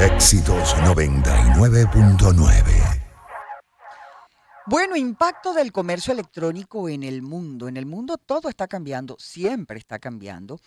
Éxitos 99.9. Bueno, impacto del comercio electrónico en el mundo. En el mundo todo está cambiando, siempre está cambiando.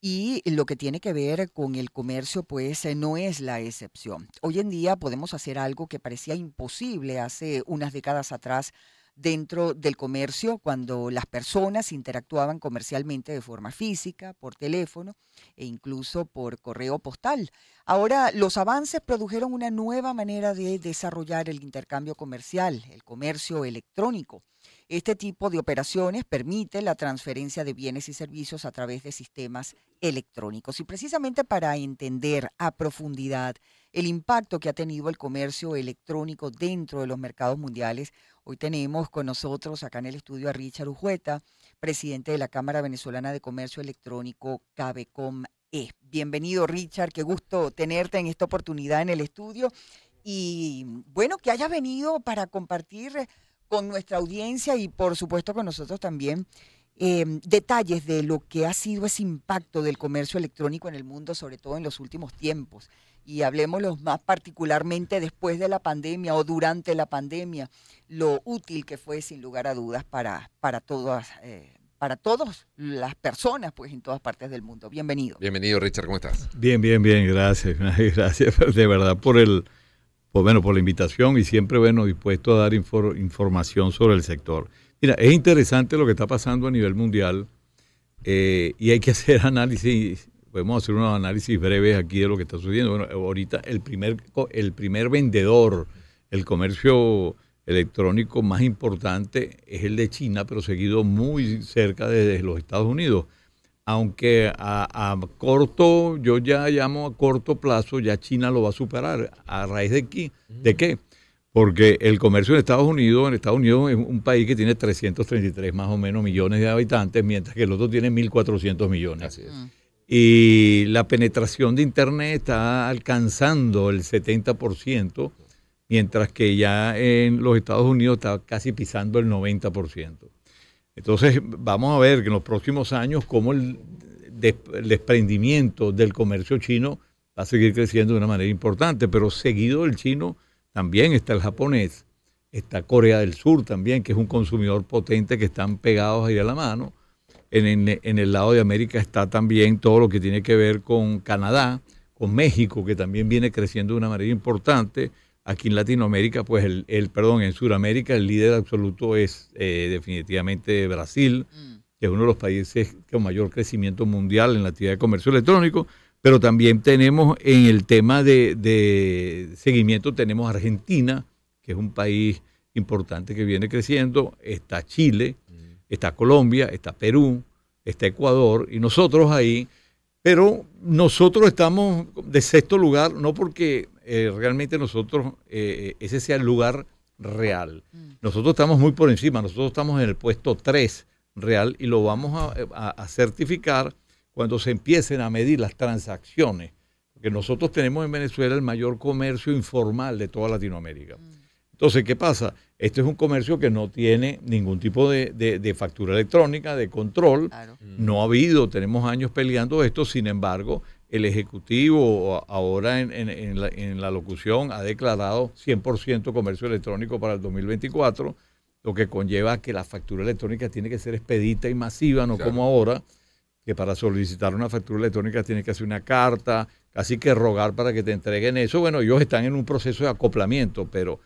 Y lo que tiene que ver con el comercio, pues eh, no es la excepción. Hoy en día podemos hacer algo que parecía imposible hace unas décadas atrás dentro del comercio cuando las personas interactuaban comercialmente de forma física, por teléfono e incluso por correo postal. Ahora los avances produjeron una nueva manera de desarrollar el intercambio comercial, el comercio electrónico. Este tipo de operaciones permite la transferencia de bienes y servicios a través de sistemas electrónicos. Y precisamente para entender a profundidad el impacto que ha tenido el comercio electrónico dentro de los mercados mundiales, hoy tenemos con nosotros acá en el estudio a Richard Ujueta, presidente de la Cámara Venezolana de Comercio Electrónico, CABECOM. -E. Bienvenido Richard, qué gusto tenerte en esta oportunidad en el estudio y bueno, que hayas venido para compartir con nuestra audiencia y por supuesto con nosotros también. Eh, detalles de lo que ha sido ese impacto del comercio electrónico en el mundo, sobre todo en los últimos tiempos. Y hablemos más particularmente después de la pandemia o durante la pandemia, lo útil que fue sin lugar a dudas para, para todas. Eh, para todas las personas, pues en todas partes del mundo. Bienvenido. Bienvenido, Richard, ¿cómo estás? Bien, bien, bien, gracias. Gracias de verdad por el, pues, bueno, por la invitación y siempre, bueno, dispuesto a dar información sobre el sector. Mira, es interesante lo que está pasando a nivel mundial eh, y hay que hacer análisis, podemos hacer unos análisis breves aquí de lo que está sucediendo. Bueno, ahorita el primer, el primer vendedor, el comercio electrónico más importante es el de China, pero seguido muy cerca desde los Estados Unidos aunque a, corto, yo ya llamo a corto plazo, ya China lo va a superar. ¿A raíz de qué? ¿De qué? Porque el comercio en Estados Unidos, en Estados Unidos es un país que tiene 333 más o menos millones de habitantes, mientras que el otro tiene 1.400 millones. Y la penetración de Internet está alcanzando el 70%, mientras que ya en los Estados Unidos está casi pisando el 90%. Entonces, vamos a ver que en los próximos años como el, desprendimiento del comercio chino va a seguir creciendo de una manera importante, pero seguido del chino también está el japonés, está Corea del Sur también, que es un consumidor potente que están pegados ahí a la mano. en, el lado de América está también todo lo que tiene que ver con Canadá, con México, que también viene creciendo de una manera importante. Aquí en Latinoamérica, pues el, perdón, en Sudamérica el líder absoluto es eh, definitivamente Brasil, mm. que es uno de los países con mayor crecimiento mundial en la actividad de comercio electrónico, pero también tenemos en el tema de, seguimiento, tenemos Argentina, que es un país importante que viene creciendo, está Chile, mm. está Colombia, está Perú, está Ecuador, y nosotros ahí pero nosotros estamos de sexto lugar, no porque eh, realmente nosotros, eh, ese sea el lugar real. Mm. Nosotros estamos muy por encima, nosotros estamos en el puesto 3 real y lo vamos a certificar cuando se empiecen a medir las transacciones, porque nosotros tenemos en Venezuela el mayor comercio informal de toda Latinoamérica. Mm. Entonces, ¿qué pasa? Esto es un comercio que no tiene ningún tipo de, factura electrónica, de control. Mm. No ha habido, tenemos años peleando esto, sin embargo, el Ejecutivo ahora en, la, locución ha declarado 100% comercio electrónico para el 2024, lo que conlleva que la factura electrónica tiene que ser expedita y masiva, no como ahora, que para solicitar una factura electrónica tienes que hacer una carta, casi que rogar para que te entreguen eso. Bueno, ellos están en un proceso de acoplamiento, pero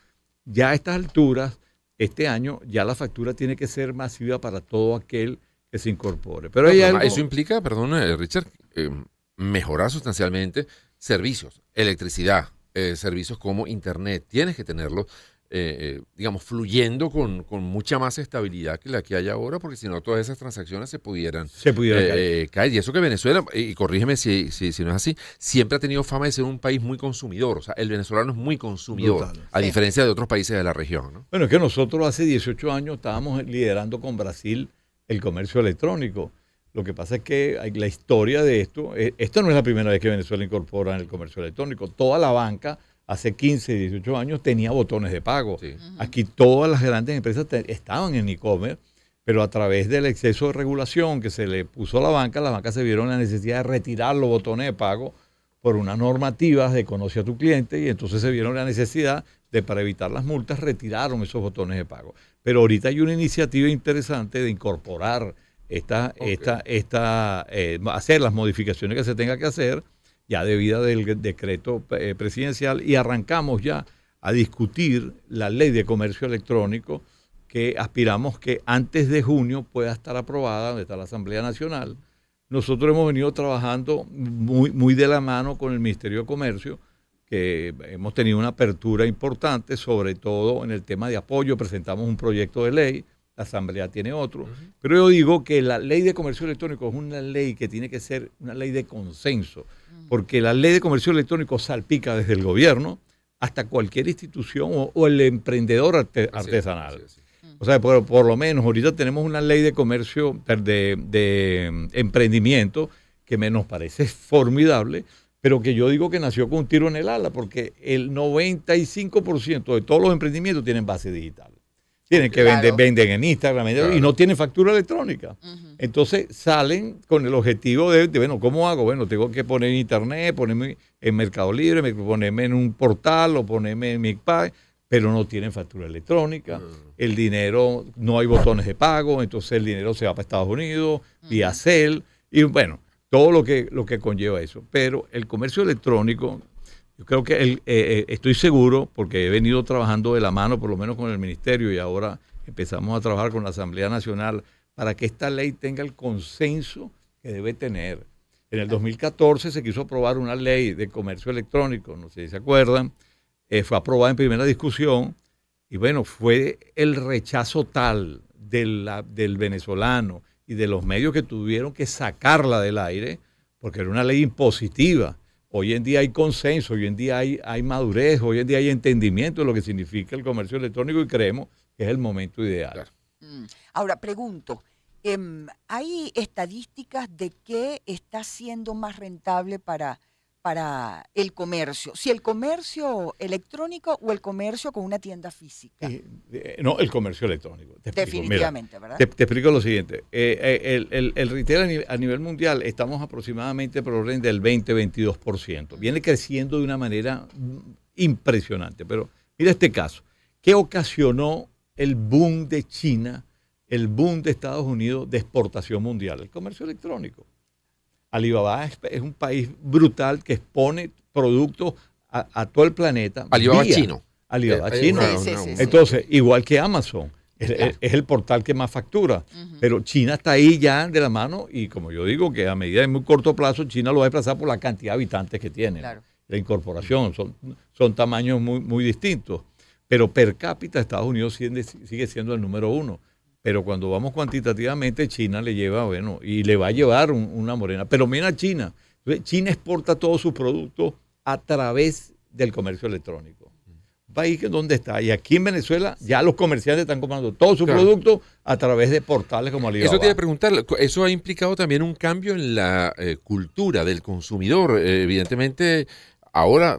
ya a estas alturas, este año, ya la factura tiene que ser masiva para todo aquel que se incorpore. Pero, Eso implica, perdón, eh, Richard, eh, mejorar sustancialmente servicios, electricidad, eh, servicios como Internet. Tienes que tenerlo eh, eh, digamos, fluyendo con, mucha más estabilidad que la que hay ahora, porque si no, todas esas transacciones se pudieran, eh, caer. Y eso que Venezuela, y corrígeme si, si, no es así, siempre ha tenido fama de ser un país muy consumidor. O sea, el venezolano es muy consumidor, a diferencia de otros países de la región. Bueno, es que nosotros hace 18 años estábamos liderando con Brasil el comercio electrónico. Lo que pasa es que la historia de esto, esto no es la primera vez que Venezuela incorpora en el comercio electrónico. Toda la banca hace 15, 18 años tenía botones de pago. Aquí todas las grandes empresas estaban en e-commerce, pero a través del exceso de regulación que se le puso a la banca, las bancas se vieron la necesidad de retirar los botones de pago por unas normativas de conoce a tu cliente y entonces se vieron la necesidad de, para evitar las multas, retiraron esos botones de pago. Pero ahorita hay una iniciativa interesante de incorporar esta, esta, esta eh, hacer las modificaciones que se tenga que hacer ya debido del decreto eh, presidencial y arrancamos ya a discutir la ley de comercio electrónico que aspiramos que antes de junio pueda estar aprobada, donde está la Asamblea Nacional. Nosotros hemos venido trabajando muy, muy de la mano con el Ministerio de Comercio, que hemos tenido una apertura importante, sobre todo en el tema de apoyo. Presentamos un proyecto de ley la Asamblea tiene otro. Pero yo digo que la ley de comercio electrónico es una ley que tiene que ser una ley de consenso, mm. porque la ley de comercio electrónico salpica desde el gobierno hasta cualquier institución o, el emprendedor artesanal. O sea, por, lo menos ahorita tenemos una ley de comercio, de, de mm, emprendimiento, que me nos parece formidable, pero que yo digo que nació con un tiro en el ala, porque el 95% de todos los emprendimientos tienen base digital. Tienen que vender, venden en Instagram y no tienen factura electrónica. Entonces salen con el objetivo de, bueno, ¿cómo hago? Bueno, tengo que poner en internet, ponerme en Mercado Libre, ponerme en un portal o ponerme en mi pero no tienen factura electrónica, el dinero, no hay botones de pago, entonces el dinero se va para Estados Unidos, vía CEL, y bueno, todo lo que, lo que conlleva eso. Pero el comercio electrónico yo creo que eh, eh, estoy seguro, porque he venido trabajando de la mano, por lo menos con el ministerio, y ahora empezamos a trabajar con la Asamblea Nacional para que esta ley tenga el consenso que debe tener. En el 2014 se quiso aprobar una ley de comercio electrónico, no sé si se acuerdan, eh, fue aprobada en primera discusión y bueno, fue el rechazo tal del venezolano y de los medios que tuvieron que sacarla del aire porque era una ley impositiva Hoy en día hay consenso, hoy en día hay, madurez, hoy en día hay entendimiento de lo que significa el comercio electrónico y creemos que es el momento ideal. Mm. Ahora, pregunto, em, ¿hay estadísticas de qué está siendo más rentable para para el comercio? Si el comercio electrónico o el comercio con una tienda física. Eh, eh, no, el comercio electrónico. Definitivamente, ¿verdad? Te, explico lo siguiente. Eh, el, el, retail a nivel, a nivel, mundial estamos aproximadamente por orden del 20-22%. Viene creciendo de una manera mm, impresionante. Pero mira este caso. ¿Qué ocasionó el boom de China, el boom de Estados Unidos de exportación mundial? El comercio electrónico. Alibaba es, un país brutal que expone productos a, todo el planeta. Alibaba chino. Alibaba eh, chino. Entonces, igual que Amazon. Es, el portal que más factura. Pero China está ahí ya de la mano y como yo digo que a medida de muy corto plazo China lo va a desplazar por la cantidad de habitantes que tiene. La incorporación, son, son tamaños muy, muy distintos. Pero per cápita Estados Unidos sigue siendo el número uno. Pero cuando vamos cuantitativamente, China le lleva, bueno, y le va a llevar una morena. Pero mira China. China exporta todos sus productos a través del comercio electrónico. Un mm. país que donde está. Y aquí en Venezuela ya los comerciantes están comprando todos sus productos a través de portales como Alibaba. Eso tiene que preguntar, eso ha implicado también un cambio en la eh, cultura del consumidor. Eh, evidentemente, ahora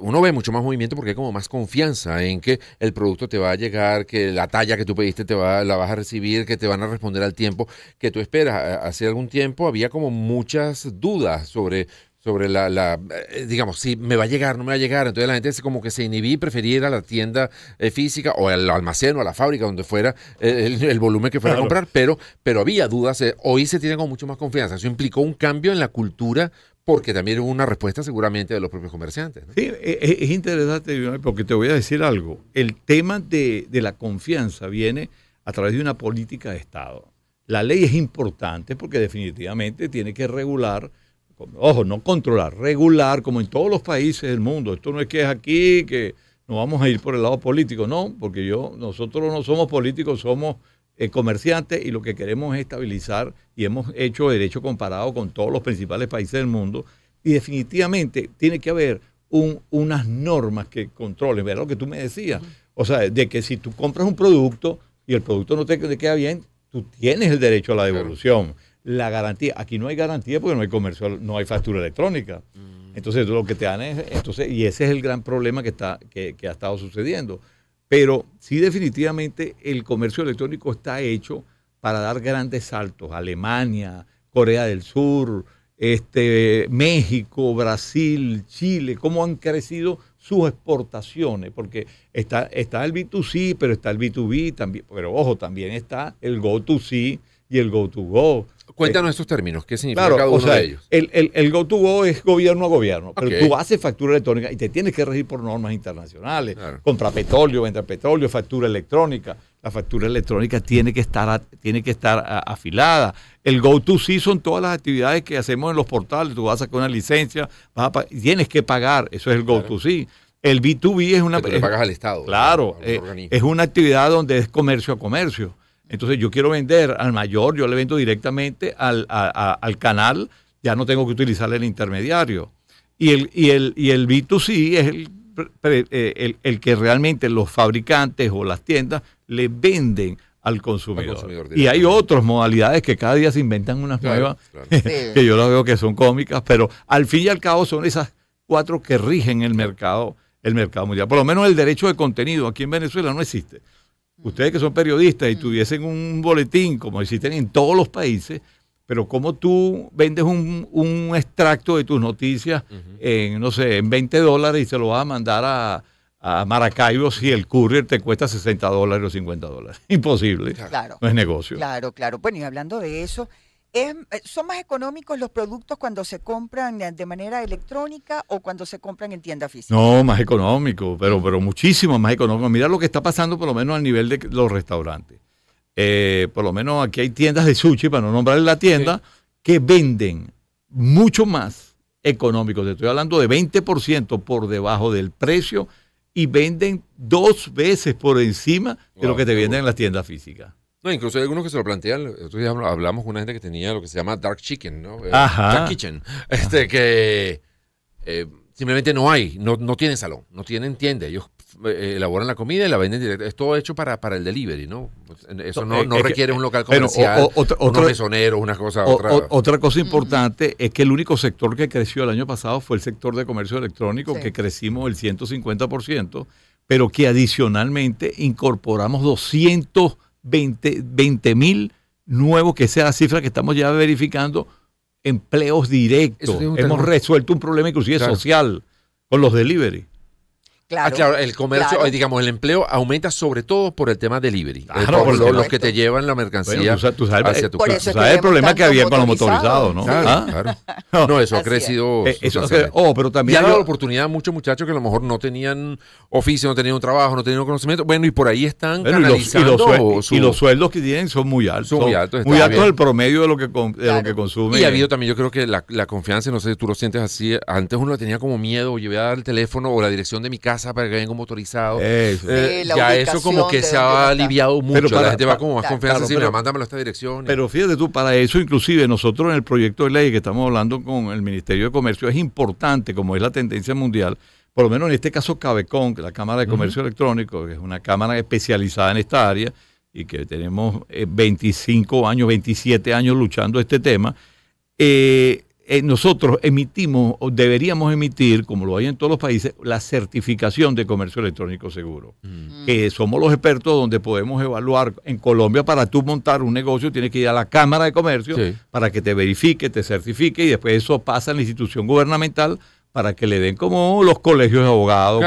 uno ve mucho más movimiento porque hay como más confianza en que el producto te va a llegar, que la talla que tú pediste te va, la vas a recibir, que te van a responder al tiempo que tú esperas. Hace algún tiempo había como muchas dudas sobre sobre la, la, eh, digamos, si me va a llegar, no me va a llegar. Entonces la gente se como que se y prefería ir a la tienda eh, física o al almacén o a la fábrica, donde fuera eh, el, volumen que fuera a comprar, pero, pero había dudas. hoy se tiene como mucho más confianza. Eso implicó un cambio en la cultura porque también es una respuesta seguramente de los propios comerciantes. Sí, e, e, es, interesante porque te voy a decir algo. El tema de, la confianza viene a través de una política de Estado. La ley es importante porque definitivamente tiene que regular, ojo, no controlar, regular como en todos los países del mundo. Esto no es que es aquí que nos vamos a ir por el lado político, no, porque yo nosotros no somos políticos, somos eh, comerciante y lo que queremos es estabilizar y hemos hecho derecho comparado con todos los principales países del mundo y definitivamente tiene que haber unas normas que controlen, ¿verdad? Lo que tú me decías. O sea, de que si tú compras un producto y el producto no te, queda bien, tú tienes el derecho a la devolución. La garantía, aquí no hay garantía porque no hay comercio, no hay factura electrónica. Mm. Entonces, lo que te dan es, entonces, y ese es el gran problema que, está, que ha estado sucediendo. Pero sí definitivamente el comercio electrónico está hecho para dar grandes saltos. Alemania, Corea del Sur, este, México, Brasil, Chile, cómo han crecido sus exportaciones, porque está, el B2C, pero está el B2B también, pero ojo, también está el Go2C, y el go-to-go. Cuéntanos eh, estos términos, ¿qué significa cada uno ellos? El, go-to-go es gobierno a gobierno, pero tú haces factura electrónica y te tienes que regir por normas internacionales, Compra petróleo, venta petróleo, factura electrónica. La factura electrónica tiene que estar, tiene que estar afilada. El go to see son todas las actividades que hacemos en los portales, tú vas a sacar una licencia, vas tienes que pagar, eso es el go to see El B2B es una. pagas al Estado. Claro, eh, es una actividad donde es comercio a comercio. Entonces yo quiero vender al mayor, yo le vendo directamente al, canal, ya no tengo que utilizar el intermediario. Y el, y el, y el B2C es eh, el, el, que realmente los fabricantes o las tiendas le venden al consumidor. y hay otras modalidades que cada día se inventan unas nuevas, que yo las veo que son cómicas, pero al fin y al cabo son esas cuatro que rigen el mercado, el mercado mundial. Por lo menos el derecho de contenido aquí en Venezuela no existe. Ustedes que son periodistas y mm. tuviesen un boletín, como existen en todos los países, pero cómo tú vendes un, un extracto de tus noticias en, no sé, en 20 dólares y se lo vas a mandar a, a Maracaibo si el courier te cuesta 60 dólares o 50 dólares. Imposible. Claro. No es negocio. Claro, claro. Bueno, y hablando de eso, eh, ¿Son más económicos los productos cuando se compran eh, de manera electrónica o cuando se compran en tienda física? No, más económico, pero, pero muchísimo más económico. Mira lo que está pasando por lo menos al nivel de los restaurantes. Eh, por lo menos aquí hay tiendas de sushi, para no nombrar la tienda, que venden mucho más económicos. Te estoy hablando de 20% por debajo del precio y venden dos veces por encima de lo que te venden en las tiendas físicas incluso hay algunos que se lo plantean. nosotros hablamos con una gente que tenía lo que se llama Dark Chicken, ¿no? Eh, dark Kitchen. Este, que eh, simplemente no hay, no, no tienen salón, no tienen tienda. Ellos eh, elaboran la comida y la venden directa Es todo hecho para, para el delivery, ¿no? Eso no, requiere un local comercial, o, unos una cosa, otra. cosa importante es que el único sector que creció el año pasado fue el sector de comercio electrónico, que crecimos el 150%, pero que adicionalmente incorporamos 200 20 mil nuevos, que sea la cifra que estamos ya verificando, empleos directos. Hemos resuelto un problema inclusive social con los delivery. Ah, claro. el comercio, eh, digamos, el empleo aumenta sobre todo por el tema delivery. Eh, por, los, que te llevan la mercancía hacia tu casa. el problema que había con los motorizados, ¿no? ¿Ah? claro. No, eso ha crecido. Eh, oh, pero también. ha habido la oportunidad a muchos muchachos que a lo mejor no tenían oficio, no tenían un trabajo, no tenían conocimiento. Bueno, y por ahí están. y, los, sueldos que tienen son muy altos. muy altos. Muy altos el promedio de lo que, consumen. Y ha habido también, yo creo que la, confianza, no sé tú lo sientes así. Antes uno tenía como miedo, yo voy el teléfono o la dirección de mi casa para que venga motorizado. Eh, ya eso como que se ha aliviado mucho. Pero la gente va como más confianza pero, mándamelo a esta dirección. Pero fíjate tú, para eso inclusive nosotros en el proyecto de ley que estamos hablando con el Ministerio de Comercio es importante, como es la tendencia mundial, por lo menos en este caso Cabecon, que la Cámara de Comercio Electrónico, que es una cámara especializada en esta área y que tenemos 25 eh, años, 27 años luchando este tema, eh, eh, nosotros emitimos o deberíamos emitir, como lo hay en todos los países, la certificación de comercio electrónico seguro. Mm. Que somos los expertos donde podemos evaluar. En Colombia, para tú montar un negocio, tienes que ir a la Cámara de Comercio para que te verifique, te certifique y después eso pasa a la institución gubernamental para que le den como los colegios de abogados,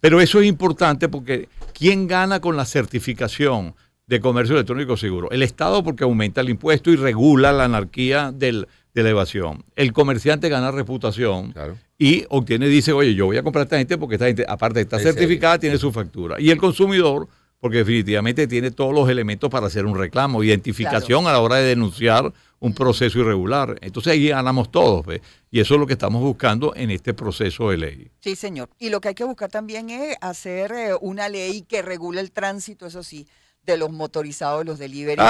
Pero eso es importante porque ¿quién gana con la certificación de comercio electrónico seguro? El Estado porque aumenta el impuesto y regula la anarquía del, de elevación. El comerciante gana reputación y obtiene, dice, oye, yo voy a comprar a esta gente porque esta gente, aparte está certificada, tiene su factura. Y el consumidor, porque definitivamente tiene todos los elementos para hacer un reclamo, identificación a la hora de denunciar un proceso irregular. Entonces ahí ganamos todos, y eso es lo que estamos buscando en este proceso de ley. Sí, señor. Y lo que hay que buscar también es hacer eh, una ley que regule el tránsito, eso sí, de los motorizados, los delivery,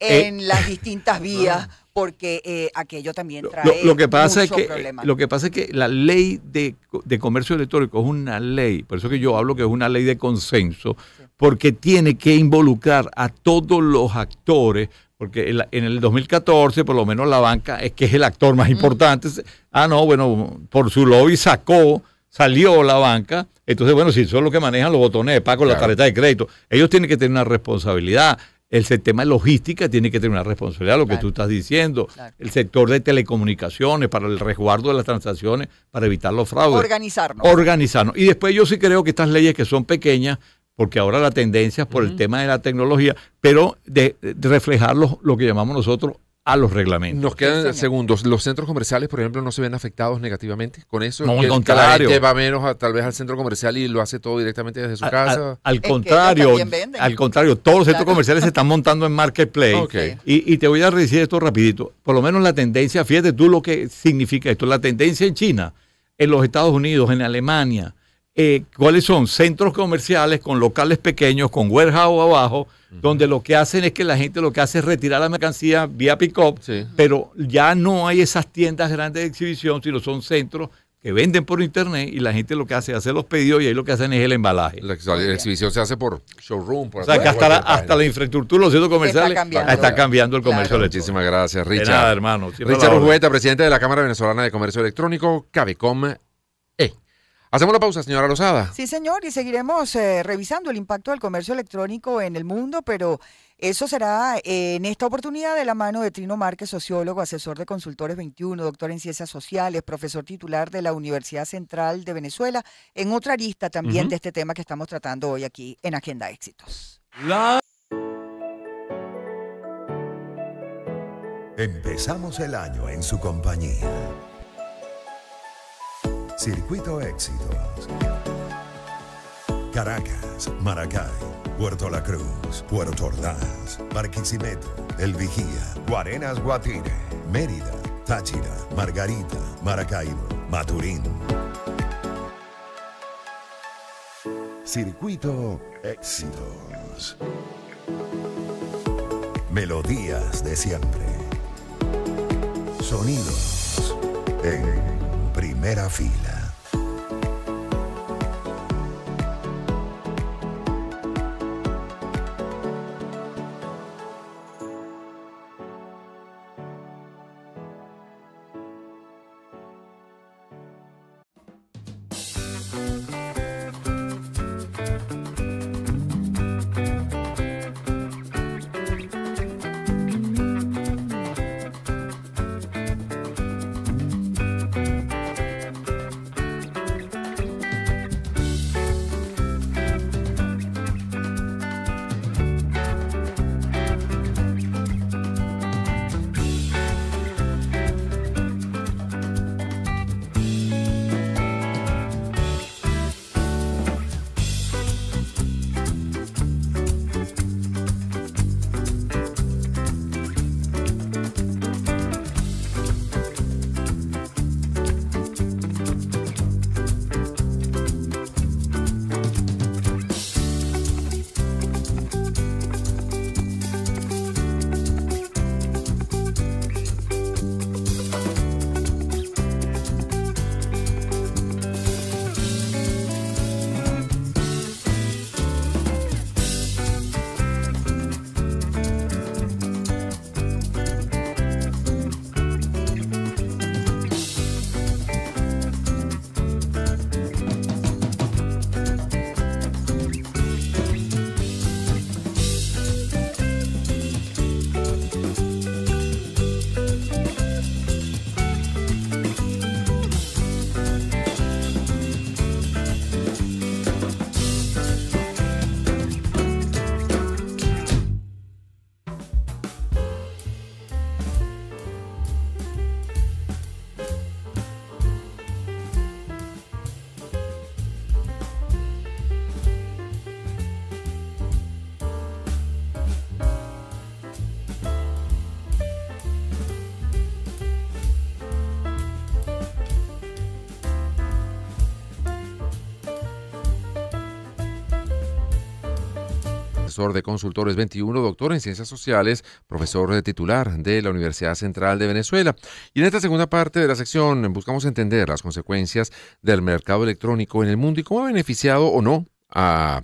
eh, en las distintas vías porque eh, aquello también trae lo, que pasa es que Lo que pasa es que la ley de, comercio electrónico es una ley, por eso que yo hablo que es una ley de consenso, porque tiene que involucrar a todos los actores, porque en, el 2014, por lo menos la banca es que es el actor más importante. Ah, no, bueno, por su lobby sacó salió la banca. Entonces, bueno, si son los que manejan los botones de pago, la tarjeta de crédito, ellos tienen que tener una responsabilidad. El sistema de logística tiene que tener una responsabilidad, lo que tú estás diciendo. El sector de telecomunicaciones para el resguardo de las transacciones, para evitar los fraudes. Organizarnos. Organizarnos. Y después yo sí creo que estas leyes que son pequeñas, porque ahora la tendencia es por el tema de la tecnología, pero de, reflejar lo que llamamos nosotros a los reglamentos. Nos quedan segundos. ¿Los centros comerciales, por ejemplo, no se ven afectados negativamente con eso? No, al contrario. gente va menos tal vez al centro comercial y lo hace todo directamente desde su casa. al contrario, al contrario, todos los centros comerciales se están montando en marketplace. Y, y, te voy a decir esto rapidito. Por lo menos la tendencia, fíjate tú lo que significa esto. La tendencia en China, en los Estados Unidos, en Alemania, eh, cuáles son centros comerciales con locales pequeños, con warehouse abajo, donde lo que hacen es que la gente lo que hace es retirar la mercancía vía pick-up, pero ya no hay esas tiendas grandes de exhibición, sino son centros que venden por internet y la gente lo que hace es hacer los pedidos y ahí lo que hacen es el embalaje. La, exhibición se hace por showroom, por O sea, hasta, la, hasta la, infraestructura, los centros comerciales, está cambiando, el comercio electrónico. Muchísimas gracias, Richard. De nada, hermano. Richard Urgueta, presidente de la Cámara Venezolana de Comercio Electrónico, CABECOM Hacemos la pausa, señora Rosada. Sí, señor, y seguiremos eh, revisando el impacto del comercio electrónico en el mundo, pero eso será eh, en esta oportunidad de la mano de Trino Márquez, sociólogo, asesor de Consultores 21, doctor en Ciencias Sociales, profesor titular de la Universidad Central de Venezuela, en otra lista también de este tema que estamos tratando hoy aquí en Agenda Éxitos. Empezamos el año en su compañía. Circuito Éxitos. Caracas, Maracay, Puerto La Cruz, Puerto Ordaz, Barquisimeto, El Vigía, Guarenas Guatire, Mérida, Táchira, Margarita, Maracaibo, Maturín. Circuito Éxitos. Melodías de siempre. Sonidos en primera fila. profesor de Consultores 21, doctor en Ciencias Sociales, profesor de titular de la Universidad Central de Venezuela. Y en esta segunda parte de la sección buscamos entender las consecuencias del mercado electrónico en el mundo y cómo ha beneficiado o no a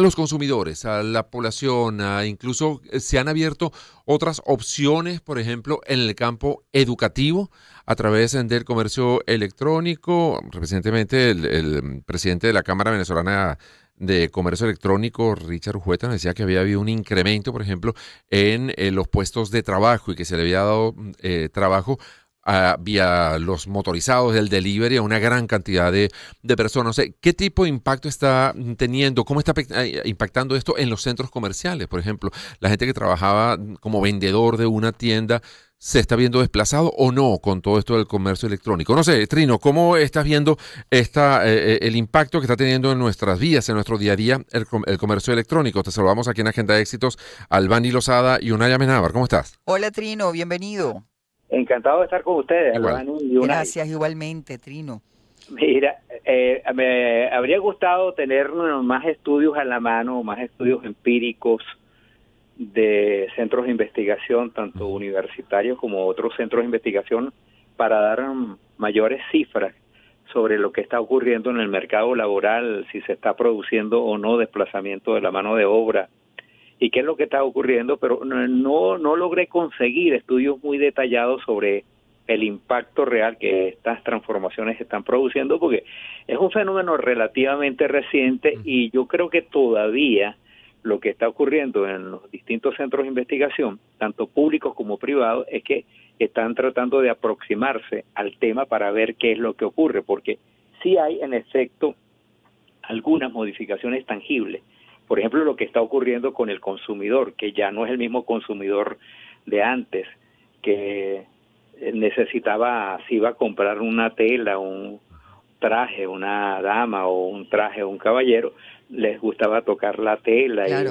los consumidores, a la población, incluso eh, se han abierto otras opciones, por ejemplo, en el campo educativo, a través del comercio electrónico. Recientemente el presidente de la Cámara Venezolana de Comercio Electrónico, Richard jueta decía que había habido un incremento, por ejemplo, en eh, los puestos de trabajo y que se le había dado eh, trabajo a, ah, vía los motorizados, del delivery, a una gran cantidad de, de personas. ¿Qué tipo de impacto está teniendo? ¿Cómo está eh, impactando esto en los centros comerciales? Por ejemplo, la gente que trabajaba como vendedor de una tienda se está viendo desplazado o no con todo esto del comercio electrónico. No sé, Trino, ¿cómo estás viendo esta, eh, eh, el impacto que está teniendo en nuestras vidas, en nuestro día a día, el, el comercio electrónico? Te saludamos aquí en Agenda de Éxitos, Albani Lozada y Unaya Menábar. ¿Cómo estás? Hola, Trino, bienvenido. Encantado de estar con ustedes, Albani Gracias, igualmente, Trino. Mira, eh, me habría gustado tener más estudios a la mano, más estudios empíricos, de centros de investigación, tanto universitarios como otros centros de investigación, para dar mm, mayores cifras sobre lo que está ocurriendo en el mercado laboral, si se está produciendo o no desplazamiento de la mano de obra y qué es lo que está ocurriendo, pero no, no logré conseguir estudios muy detallados sobre el impacto real que estas transformaciones están produciendo, porque es un fenómeno relativamente reciente y yo creo que todavía lo que está ocurriendo en los distintos centros de investigación, tanto públicos como privados, es que están tratando de aproximarse al tema para ver qué es lo que ocurre, porque sí hay en efecto algunas modificaciones tangibles. Por ejemplo, lo que está ocurriendo con el consumidor, que ya no es el mismo consumidor de antes, que necesitaba, si iba a comprar una tela, un, traje una dama o un traje un caballero, les gustaba tocar la tela y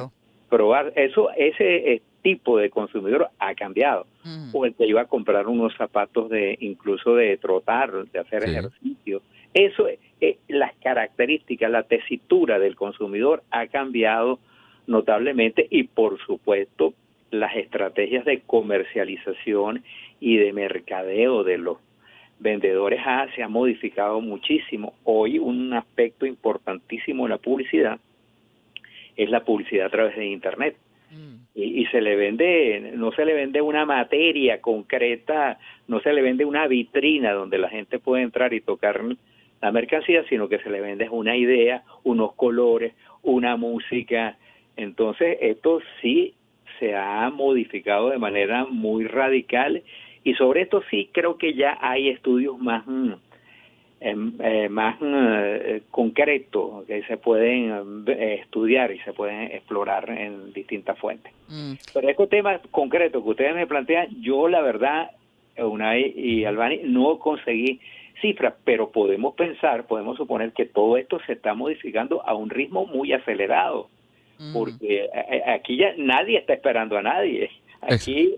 probar. Eso, ese eh, tipo de consumidor ha cambiado. Mm. O el que iba a comprar unos zapatos de incluso de trotar, de hacer ejercicio. Eso, eh, eh, las características, la tesitura del consumidor ha cambiado notablemente y por supuesto las estrategias de comercialización y de mercadeo de los vendedores A se ha modificado muchísimo. Hoy un aspecto importantísimo de la publicidad es la publicidad a través de Internet. Mm. Y, y, se le vende, no se le vende una materia concreta, no se le vende una vitrina donde la gente puede entrar y tocar la mercancía, sino que se le vende una idea, unos colores, una música. Entonces, esto sí se ha modificado de manera muy radical y sobre esto sí creo que ya hay estudios más, mm, em, eh, más mm, eh, concretos que se pueden eh, estudiar y se pueden explorar en distintas fuentes. Mm. Pero estos temas concretos que ustedes me plantean, yo la verdad, Unai y Albani, no conseguí cifras, pero podemos pensar, podemos suponer que todo esto se está modificando a un ritmo muy acelerado, porque aquí ya nadie está esperando a nadie. Aquí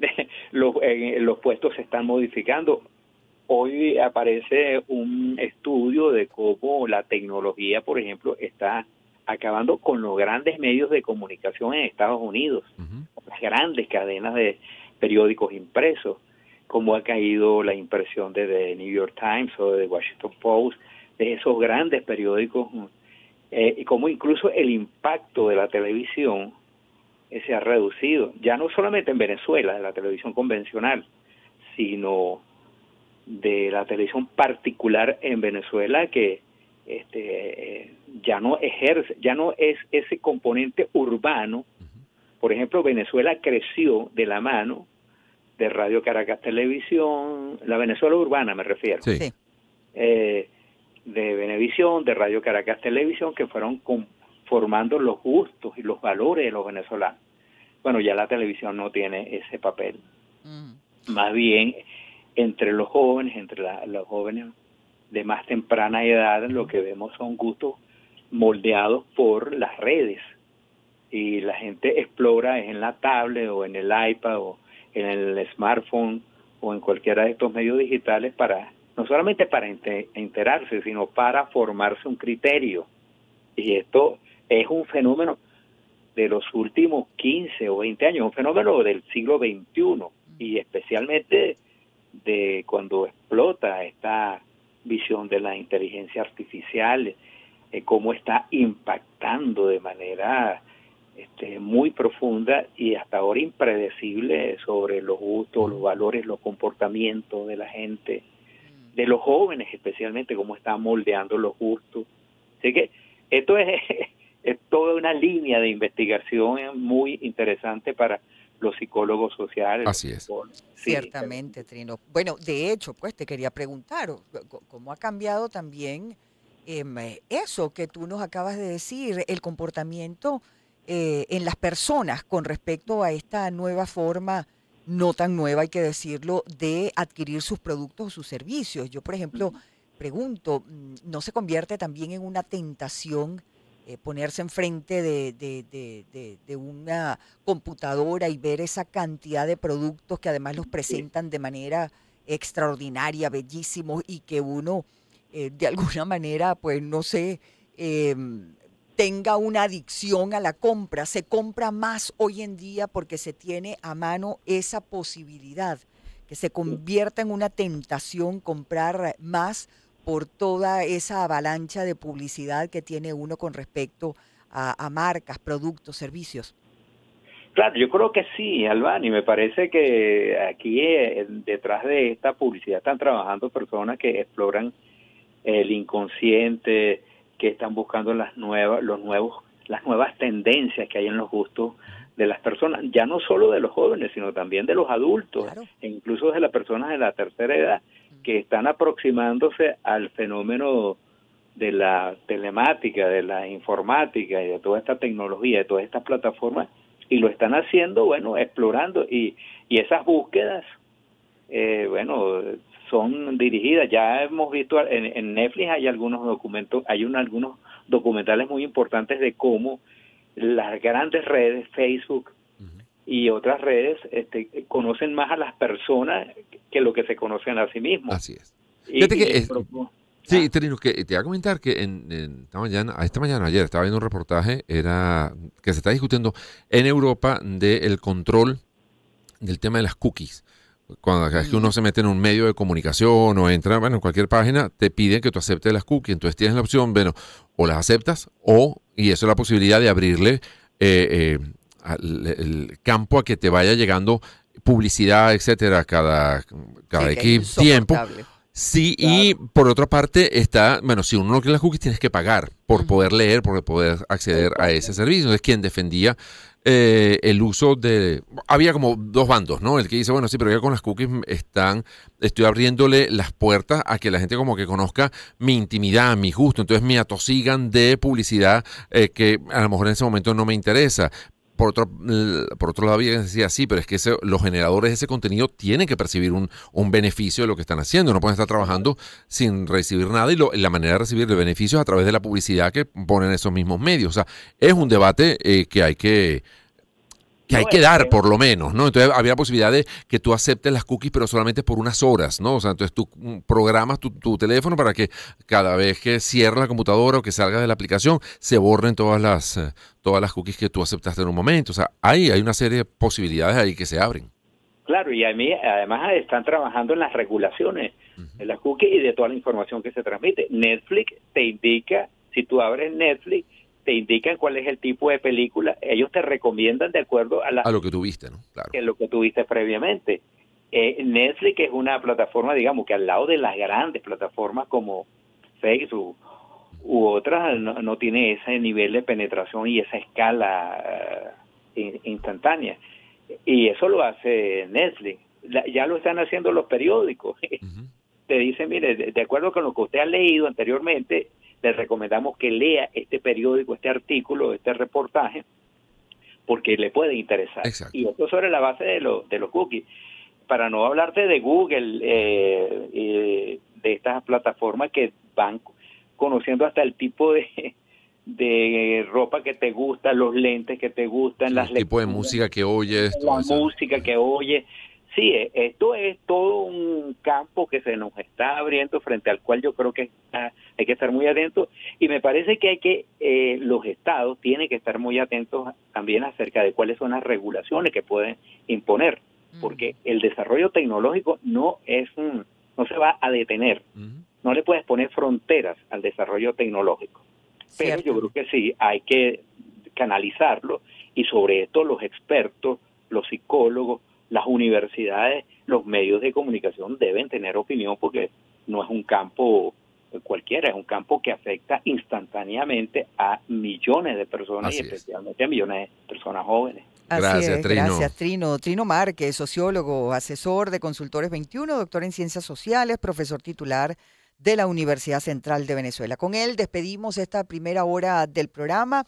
los, los puestos se están modificando. Hoy aparece un estudio de cómo la tecnología, por ejemplo, está acabando con los grandes medios de comunicación en Estados Unidos, las grandes cadenas de periódicos impresos, como ha caído la impresión de The New York Times o de Washington Post, de esos grandes periódicos, eh, y cómo incluso el impacto de la televisión se ha reducido, ya no solamente en Venezuela, de la televisión convencional, sino de la televisión particular en Venezuela que este, ya no ejerce, ya no es ese componente urbano. Por ejemplo, Venezuela creció de la mano de Radio Caracas Televisión, la Venezuela urbana me refiero, eh, de Venevisión, de Radio Caracas Televisión, que fueron conformando formando los gustos y los valores de los venezolanos. Bueno, ya la televisión no tiene ese papel. Más bien, entre los jóvenes, entre los jóvenes de más temprana edad, lo que vemos son gustos moldeados por las redes. Y la gente explora en la tablet o en el iPad o en el smartphone o en cualquiera de estos medios digitales para no solamente para enterarse, sino para formarse un criterio. Y esto es un fenómeno de los últimos 15 o 20 años, un fenómeno del siglo XXI y especialmente de cuando explota esta visión de la inteligencia artificial, eh, cómo está impactando de manera este, muy profunda y hasta ahora impredecible sobre los gustos, los valores, los comportamientos de la gente, de los jóvenes especialmente, cómo está moldeando los gustos. Así que esto es es toda una línea de investigación muy interesante para los psicólogos sociales. Así es. Ciertamente, Trino. Bueno, de hecho, pues te quería preguntar, ¿cómo ha cambiado también em, eso que tú nos acabas de decir, el comportamiento eh, en las personas con respecto a esta nueva forma, no tan nueva hay que decirlo, de adquirir sus productos o sus servicios? Yo, por ejemplo, pregunto, mm, ¿no se convierte también en una tentación? Eh, ponerse enfrente de, una computadora y ver esa cantidad de productos que además los presentan de manera extraordinaria, bellísimos, y que uno eh, de alguna manera, pues no sé, em, tenga una adicción a la compra. Se compra más hoy en día porque se tiene a mano esa posibilidad, que se convierta en una tentación comprar más por toda esa avalancha de publicidad que tiene uno con respecto a, marcas, productos, servicios? Claro, yo creo que sí, Albani. Me parece que aquí eh, detrás de esta publicidad están trabajando personas que exploran el inconsciente, que están buscando las nuevas, los nuevos, las nuevas tendencias que hay en los gustos de las personas, ya no solo de los jóvenes, sino también de los adultos, e incluso de las personas de la tercera edad que están aproximándose al fenómeno de la telemática, de la informática y de toda esta tecnología, de todas estas plataformas, y lo están haciendo, bueno, explorando, y, esas búsquedas, eh, bueno, son dirigidas, ya hemos visto en, Netflix hay algunos documentos, hay un, algunos documentales muy importantes de cómo las grandes redes, Facebook, y otras redes este, conocen más a las personas que lo que se conocen a sí mismos. Así es. Y, sí, ¿ah? te voy a comentar que en, esta mañana, esta mañana, ayer, estaba viendo un reportaje era que se está discutiendo en Europa del control del tema de las cookies. Cuando es que uno mm. se mete en un medio de comunicación o entra bueno, en cualquier página, te piden que tú aceptes las cookies. Entonces tienes la opción, bueno, o las aceptas o, y eso es la posibilidad de abrirle eh, eh, el campo a que te vaya llegando publicidad, etcétera, cada, cada equipo, tiempo. Sí, y por otra parte está, bueno, si uno no quiere las cookies tienes que pagar por poder leer, por poder acceder a ese servicio. Entonces, quien defendía eh, el uso de... Había como dos bandos, ¿no? El que dice, bueno, sí, pero ya con las cookies están, estoy abriéndole las puertas a que la gente como que conozca mi intimidad, mi gusto, entonces me atosigan de publicidad eh, que a lo mejor en ese momento no me interesa por otro, por otro lado, bien decía, sí, pero es que los generadores de ese contenido tienen que percibir un, un, beneficio de lo que están haciendo. No pueden estar trabajando sin recibir nada y lo, la manera de recibir el beneficio es a través de la publicidad que ponen esos mismos medios. O sea, es un debate eh, que hay que que hay que dar, por lo menos, ¿no? Entonces había posibilidad de que tú aceptes las cookies, pero solamente por unas horas, ¿no? O sea, entonces tú mm, programas tu, teléfono para que cada vez que cierra la computadora o que salga de la aplicación, se borren todas las, eh, todas las cookies que tú aceptaste en un momento. O sea, hay, hay una serie de posibilidades ahí que se abren. Claro, y a mí, además están trabajando en las regulaciones de las cookies y de toda la información que se transmite. Netflix te indica, si tú abres Netflix, te indican cuál es el tipo de película, ellos te recomiendan de acuerdo a, lo que tuviste, ¿no? Claro. Que lo que tuviste previamente. Eh, Netflix es una plataforma, digamos, que al lado de las grandes plataformas como Facebook u otras, no, tiene ese nivel de penetración y esa escala eh, instantánea. Y eso lo hace Netflix. ya lo están haciendo los periódicos. Te dicen, mire, de acuerdo con lo que usted ha leído anteriormente, le recomendamos que lea este periódico, este artículo, este reportaje, porque le puede interesar. Y esto sobre la base de, de los cookies. Para no hablarte de Google, eh, de estas plataformas que van conociendo hasta el tipo de, de ropa que te gusta, los lentes que te gustan, el las tipo de música que oyes, la música que oyes, Sí, e-, esto es todo un campo que se nos está abriendo frente al cual yo creo que hay que estar muy atentos y me parece que hay que eh, los estados tienen que estar muy atentos también acerca de cuáles son las regulaciones que pueden imponer, mm. porque el desarrollo tecnológico no es un, no se va a detener, no le puedes poner fronteras al desarrollo tecnológico, pero yo creo que sí hay que canalizarlo y sobre esto los expertos, los psicólogos las universidades, los medios de comunicación deben tener opinión porque no es un campo cualquiera, es un campo que afecta instantáneamente a millones de personas y especialmente a millones de personas jóvenes. gracias, Trino. Gracias, Trino. Trino Márquez, sociólogo, asesor de Consultores 21, doctor en Ciencias Sociales, profesor titular de la Universidad Central de Venezuela. Con él despedimos esta primera hora del programa.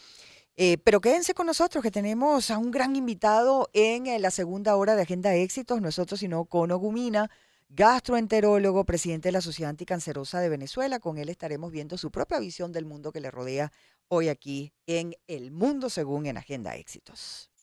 Eh, pero quédense con nosotros, que tenemos a un gran invitado en eh, la segunda hora de Agenda Éxitos, nosotros sino Cono Gumina, gastroenterólogo, presidente de la Sociedad Anticancerosa de Venezuela. Con él estaremos viendo su propia visión del mundo que le rodea hoy aquí en El Mundo Según en Agenda Éxitos.